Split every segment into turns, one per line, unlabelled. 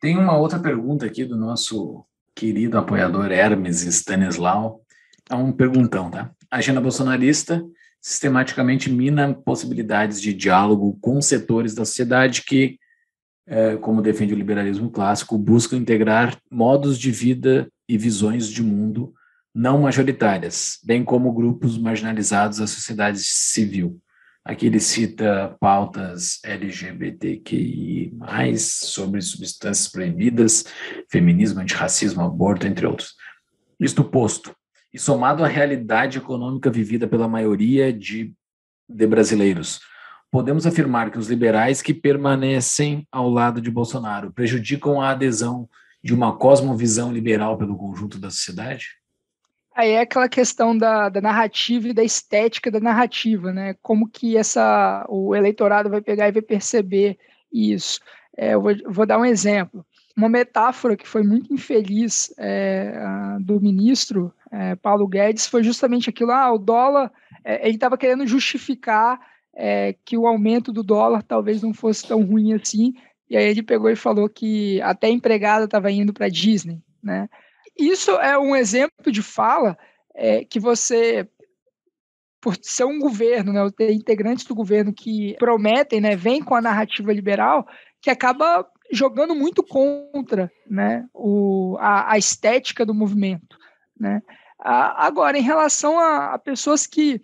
Tem uma outra pergunta aqui do nosso querido apoiador Hermes Stanislau. É um perguntão, tá? A agenda bolsonarista sistematicamente mina possibilidades de diálogo com setores da sociedade que, é, como defende o liberalismo clássico, buscam integrar modos de vida e visões de mundo não majoritárias, bem como grupos marginalizados da sociedade civil. Aqui ele cita pautas LGBTQI, sobre substâncias proibidas, feminismo, antirracismo, aborto, entre outros. Isto posto, e somado à realidade econômica vivida pela maioria de, de brasileiros, podemos afirmar que os liberais que permanecem ao lado de Bolsonaro prejudicam a adesão de uma cosmovisão liberal pelo conjunto da sociedade? aí é aquela questão da, da, narrativa e da estética da narrativa, né? Como que essa, o eleitorado vai pegar e vai perceber isso. É, eu vou, vou, dar um exemplo. Uma metáfora que foi muito infeliz é, do ministro é, Paulo Guedes foi justamente aquilo: ah, o dólar, é, ele estava querendo justificar é, que o aumento do dólar talvez não fosse tão ruim assim, e aí ele pegou e falou que até empregada estava indo para Disney, né? isso é um exemplo de fala é, que você, por ser um governo, né, ter integrantes do governo que prometem, né, vem com a narrativa liberal, que acaba jogando muito contra né, o, a, a estética do movimento. Né? A, agora, em relação a, a pessoas que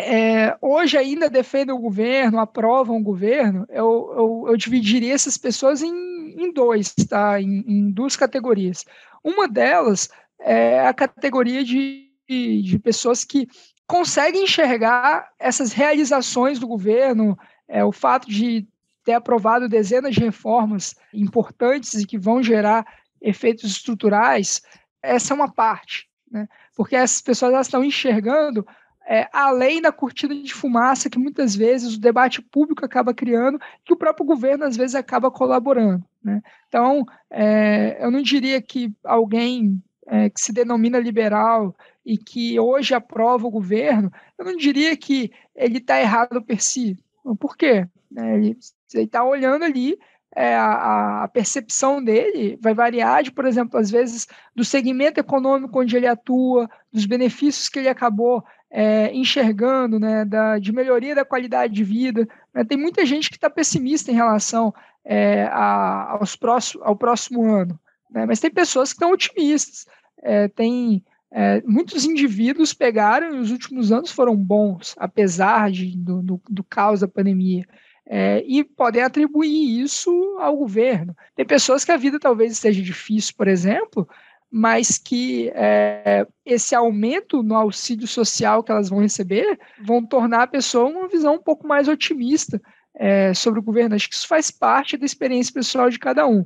é, hoje ainda defendem o governo, aprovam o governo, eu, eu, eu dividiria essas pessoas em, em dois, tá? Em, em, duas categorias. Uma delas é a categoria de, de pessoas que conseguem enxergar essas realizações do governo, é, o fato de ter aprovado dezenas de reformas importantes e que vão gerar efeitos estruturais, essa é uma parte, né? porque essas pessoas estão enxergando é, além da cortina de fumaça que muitas vezes o debate público acaba criando, que o próprio governo às vezes acaba colaborando. Né? Então, é, eu não diria que alguém é, que se denomina liberal e que hoje aprova o governo, eu não diria que ele está errado per si. Por quê? É, ele está olhando ali, é, a, a, percepção dele vai variar de, por exemplo, às vezes, do segmento econômico onde ele atua, dos benefícios que ele acabou eh, enxergando, né, da, de melhoria da qualidade de vida. É, tem muita gente que está pessimista em relação é, a, aos próximo, ao próximo ano, né? mas tem pessoas que estão otimistas. É, tem é, muitos indivíduos pegaram e os últimos anos foram bons, apesar de, do, do, do caos da pandemia. É, e podem atribuir isso ao governo. Tem pessoas que a vida talvez esteja difícil, por exemplo, mas que é, esse aumento no auxílio social que elas vão receber vão tornar a pessoa uma visão um pouco mais otimista é, sobre o governo. Acho que isso faz parte da experiência pessoal de cada um.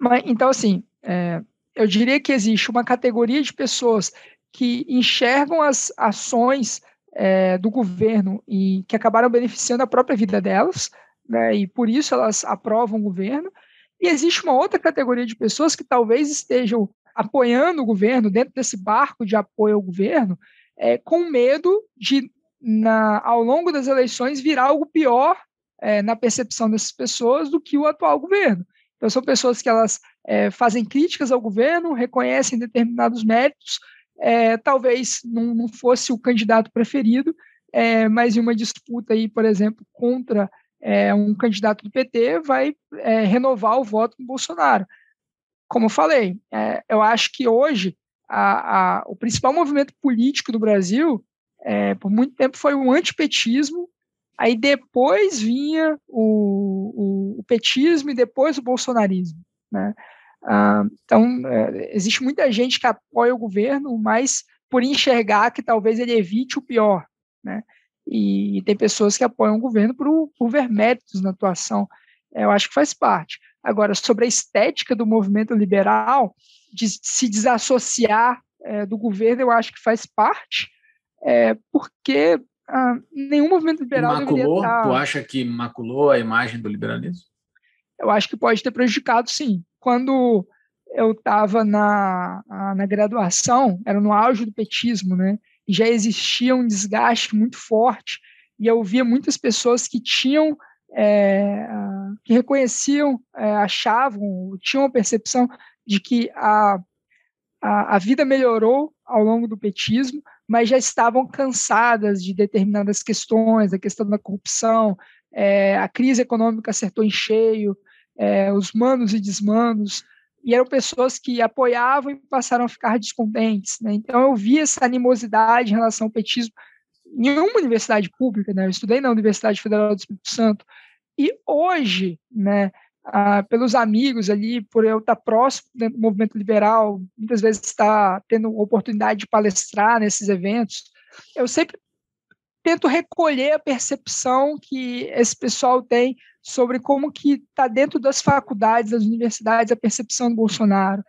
Mas, então, assim, é, eu diria que existe uma categoria de pessoas que enxergam as ações é, do governo e que acabaram beneficiando a própria vida delas, né, e por isso elas aprovam o governo. E existe uma outra categoria de pessoas que talvez estejam apoiando o governo, dentro desse barco de apoio ao governo, é, com medo de, na, ao longo das eleições, virar algo pior é, na percepção dessas pessoas do que o atual governo. Então, são pessoas que elas é, fazem críticas ao governo, reconhecem determinados méritos, é, talvez não, não, fosse o candidato preferido, é, mas em uma disputa, aí, por exemplo, contra é, um candidato do PT, vai renovar o voto com Bolsonaro como falei, é, eu acho que hoje a, a, o principal movimento político do Brasil, é, por muito tempo, foi o antipetismo, aí depois vinha o, o, o petismo e depois o bolsonarismo. Né? Ah, então, é, existe muita gente que apoia o governo, mas por enxergar que talvez ele evite o pior. Né? E, e tem pessoas que apoiam o governo por, por ver méritos na atuação. É, eu acho que faz parte. Agora, sobre a estética do movimento liberal, de se desassociar é, do governo, eu acho que faz parte, é, porque ah, nenhum movimento liberal maculou, estar... Tu acha que maculou a imagem do liberalismo? Eu acho que pode ter prejudicado, sim. Quando eu estava na, na graduação, era no auge do petismo, né? E já existia um desgaste muito forte, e eu via muitas pessoas que tinham é, que reconheciam, é, achavam, tinham a percepção de que a, a, a vida melhorou ao longo do petismo, mas já estavam cansadas de determinadas questões, a questão da corrupção, é, a crise econômica acertou em cheio, é, os manos e desmanos, e eram pessoas que apoiavam e passaram a ficar descontentes. Né? Então eu vi essa animosidade em relação ao petismo em uma universidade pública, né? eu estudei na Universidade Federal do Espírito Santo, e hoje, né, ah, pelos amigos ali, por eu estar tá próximo né, do movimento liberal, muitas vezes estar tá tendo oportunidade de palestrar nesses eventos, eu sempre tento recolher a percepção que esse pessoal tem sobre como que está dentro das faculdades, das universidades, a percepção do Bolsonaro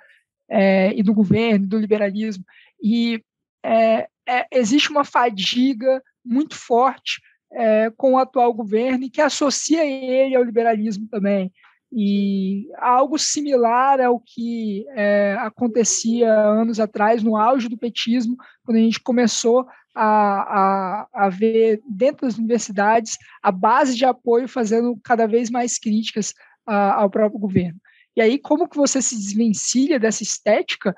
é, e do governo, do liberalismo. E é, é, existe uma fadiga muito forte é, com o atual governo e que associa ele ao liberalismo também. E algo similar ao que é, acontecia anos atrás, no auge do petismo, quando a gente começou a, a, a, ver dentro das universidades a base de apoio fazendo cada vez mais críticas a, ao próprio governo. E aí, como que você se desvencilha dessa estética?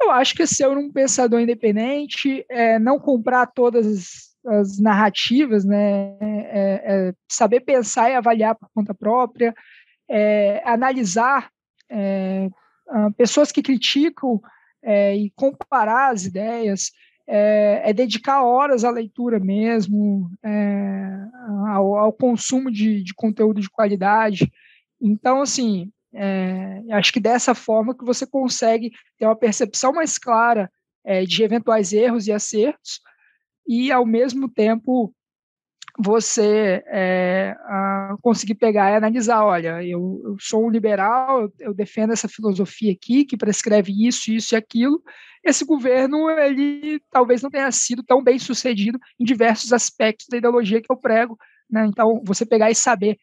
Eu acho que ser um pensador independente, é, não comprar todas as as narrativas, né? É, é saber pensar e avaliar por conta própria, é, analisar é, pessoas que criticam é, e comparar as ideias, é, dedicar horas à leitura mesmo, ao, ao, consumo de, de conteúdo de qualidade. Então, assim, é, acho que dessa forma que você consegue ter uma percepção mais clara é, de eventuais erros e acertos e, ao mesmo tempo, você é, conseguir pegar e analisar, olha, eu, eu sou um liberal, eu, defendo essa filosofia aqui, que prescreve isso, isso e aquilo, esse governo, ele talvez não tenha sido tão bem sucedido em diversos aspectos da ideologia que eu prego, né? então você pegar e saber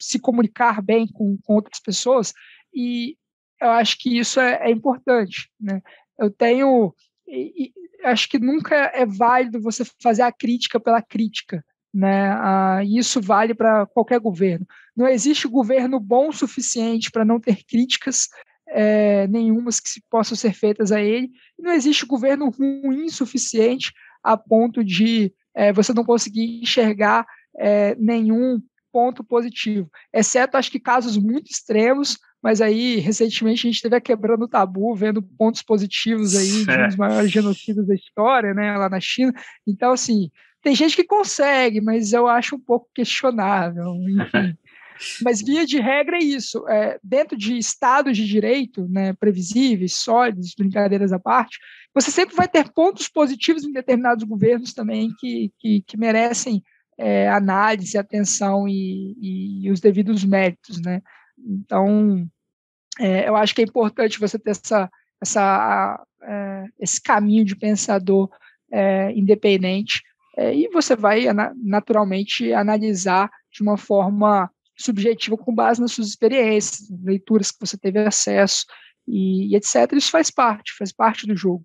se comunicar bem com, com, outras pessoas, e eu acho que isso é, é importante, né? eu tenho... E, acho que nunca é válido você fazer a crítica pela crítica. Né? Ah, isso vale para qualquer governo. Não existe governo bom o suficiente para não ter críticas é, nenhumas que se, possam ser feitas a ele. Não existe governo ruim o suficiente a ponto de é, você não conseguir enxergar é, nenhum ponto positivo, exceto acho que casos muito extremos, mas aí, recentemente, a gente teve a Quebrando o Tabu, vendo pontos positivos aí de um dos maiores genocídios da história, né, lá na China. Então, assim, tem gente que consegue, mas eu acho um pouco questionável, enfim. Mas via de regra é isso. É, dentro de estados de direito, né, previsíveis, sólidos, brincadeiras à parte, você sempre vai ter pontos positivos em determinados governos também que, que, que merecem é, análise, atenção e, e, e, os devidos méritos, né? Então, é, eu acho que é importante você ter essa, essa, é, esse caminho de pensador é, independente é, e você vai naturalmente analisar de uma forma subjetiva com base nas suas experiências, leituras que você teve acesso e, e etc. Isso faz parte, faz parte do jogo.